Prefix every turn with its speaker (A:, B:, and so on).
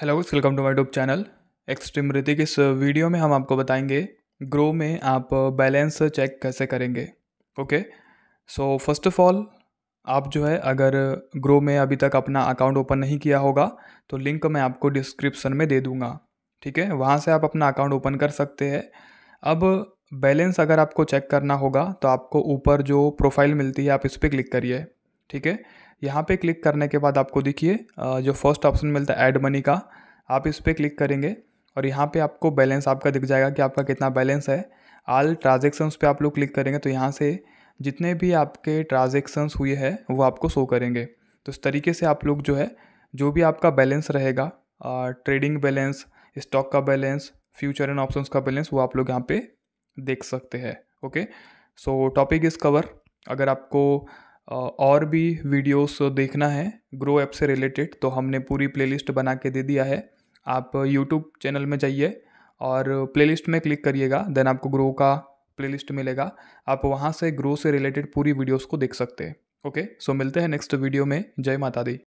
A: hello welcome to my YouTube channel extreme Hrithik इस video में हम आपको बताएंगे ग्रो में आप बैलेंस uh, चेक कैसे करेंगे okay so first of all आप जो है अगर ग्रो में अभी तक अपना अकाउंट ओपन नहीं किया होगा तो लिंक मैं आपको डिस्क्रिप्सन में दे दूँगा ठीक है वहाँ से आप अपना अकाउंट ओपन कर सकते हैं अब बैलेंस अगर आपको चेक करना होगा तो आपको ऊपर जो प्रोफाइल मिलती है आप इस पर क्लिक करिए ठीक है यहाँ पे क्लिक करने के बाद आपको देखिए जो फर्स्ट ऑप्शन मिलता है ऐड मनी का आप इस पर क्लिक करेंगे और यहाँ पे आपको बैलेंस आपका दिख जाएगा कि आपका कितना बैलेंस है आल ट्रांजेक्शन्स पे आप लोग क्लिक करेंगे तो यहाँ से जितने भी आपके ट्रांजेक्शन्स हुए हैं वो आपको शो करेंगे तो इस तरीके से आप लोग जो है जो भी आपका बैलेंस रहेगा ट्रेडिंग बैलेंस स्टॉक का बैलेंस फ्यूचर एंड ऑप्शन का बैलेंस वो आप लोग यहाँ पर देख सकते हैं okay so topic is cover अगर आपको और भी वीडियोस देखना है ग्रो ऐप से रिलेटेड तो हमने पूरी प्लेलिस्ट बना के दे दिया है आप यूट्यूब चैनल में जाइए और प्लेलिस्ट में क्लिक करिएगा देन आपको ग्रो का प्लेलिस्ट मिलेगा आप वहाँ से ग्रो से रिलेटेड पूरी वीडियोस को देख सकते हैं ओके सो मिलते हैं नेक्स्ट वीडियो में जय माता दी